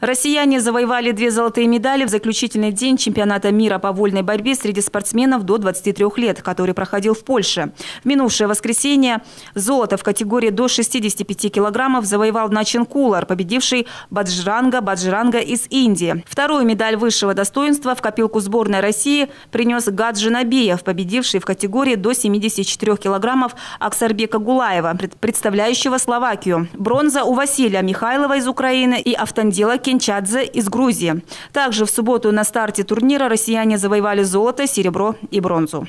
Россияне завоевали две золотые медали в заключительный день чемпионата мира по вольной борьбе среди спортсменов до 23 лет, который проходил в Польше. В минувшее воскресенье золото в категории до 65 килограммов завоевал Начин Кулар, победивший Баджранга Баджранга из Индии. Вторую медаль высшего достоинства в копилку сборной России принес Гаджи Набиев, победивший в категории до 74 килограммов Аксарбека Гулаева, представляющего Словакию. Бронза у Василия Михайлова из Украины и Автандела Кинчадзе из Грузии. Также в субботу на старте турнира россияне завоевали золото, серебро и бронзу.